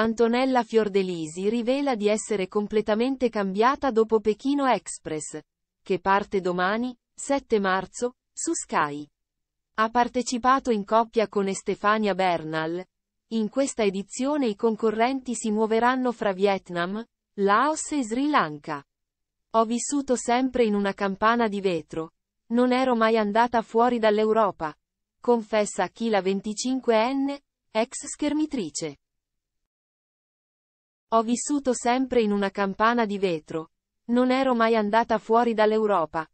Antonella Fiordelisi rivela di essere completamente cambiata dopo Pechino Express, che parte domani, 7 marzo, su Sky. Ha partecipato in coppia con Estefania Bernal. In questa edizione i concorrenti si muoveranno fra Vietnam, Laos e Sri Lanka. Ho vissuto sempre in una campana di vetro. Non ero mai andata fuori dall'Europa. Confessa a chi la 25enne, ex schermitrice. Ho vissuto sempre in una campana di vetro. Non ero mai andata fuori dall'Europa.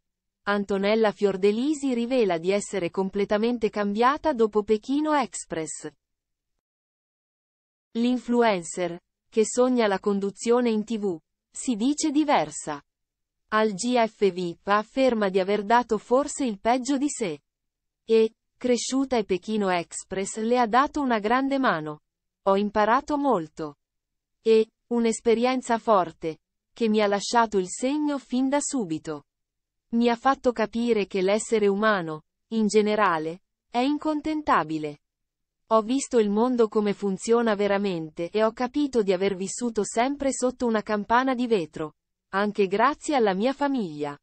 Antonella Fiordelisi rivela di essere completamente cambiata dopo Pechino Express. L'influencer, che sogna la conduzione in tv, si dice diversa. Al GF VIP afferma di aver dato forse il peggio di sé. E, cresciuta e Pechino Express le ha dato una grande mano. Ho imparato molto. E, un'esperienza forte, che mi ha lasciato il segno fin da subito. Mi ha fatto capire che l'essere umano, in generale, è incontentabile. Ho visto il mondo come funziona veramente e ho capito di aver vissuto sempre sotto una campana di vetro, anche grazie alla mia famiglia.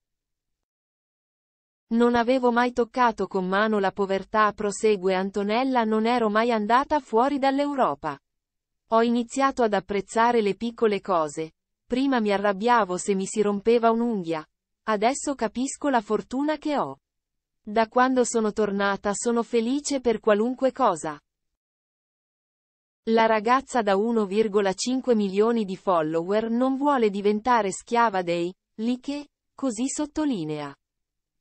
Non avevo mai toccato con mano la povertà, prosegue Antonella, non ero mai andata fuori dall'Europa. Ho iniziato ad apprezzare le piccole cose. Prima mi arrabbiavo se mi si rompeva un'unghia. Adesso capisco la fortuna che ho. Da quando sono tornata sono felice per qualunque cosa. La ragazza da 1,5 milioni di follower non vuole diventare schiava dei lì che, così sottolinea.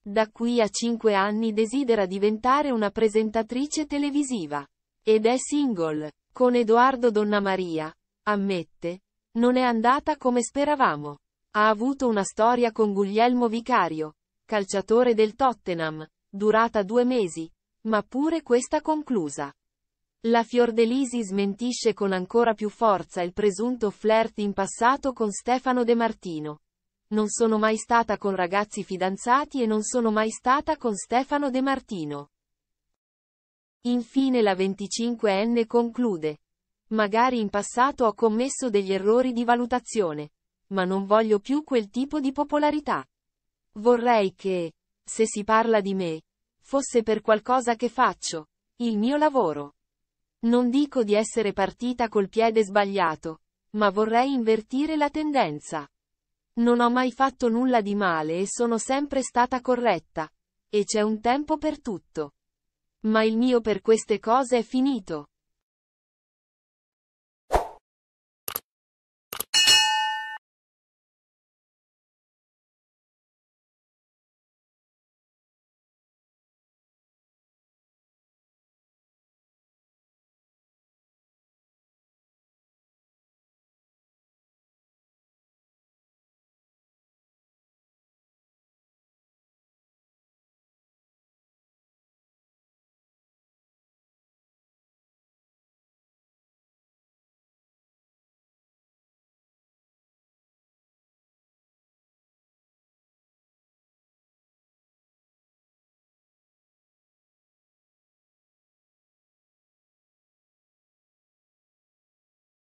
Da qui a 5 anni desidera diventare una presentatrice televisiva. Ed è single. Con Edoardo Donna Maria, ammette, non è andata come speravamo. Ha avuto una storia con Guglielmo Vicario, calciatore del Tottenham, durata due mesi, ma pure questa conclusa. La Fiordelisi smentisce con ancora più forza il presunto flirt in passato con Stefano De Martino. Non sono mai stata con ragazzi fidanzati e non sono mai stata con Stefano De Martino. Infine la 25enne conclude. Magari in passato ho commesso degli errori di valutazione, ma non voglio più quel tipo di popolarità. Vorrei che, se si parla di me, fosse per qualcosa che faccio, il mio lavoro. Non dico di essere partita col piede sbagliato, ma vorrei invertire la tendenza. Non ho mai fatto nulla di male e sono sempre stata corretta. E c'è un tempo per tutto. Ma il mio per queste cose è finito.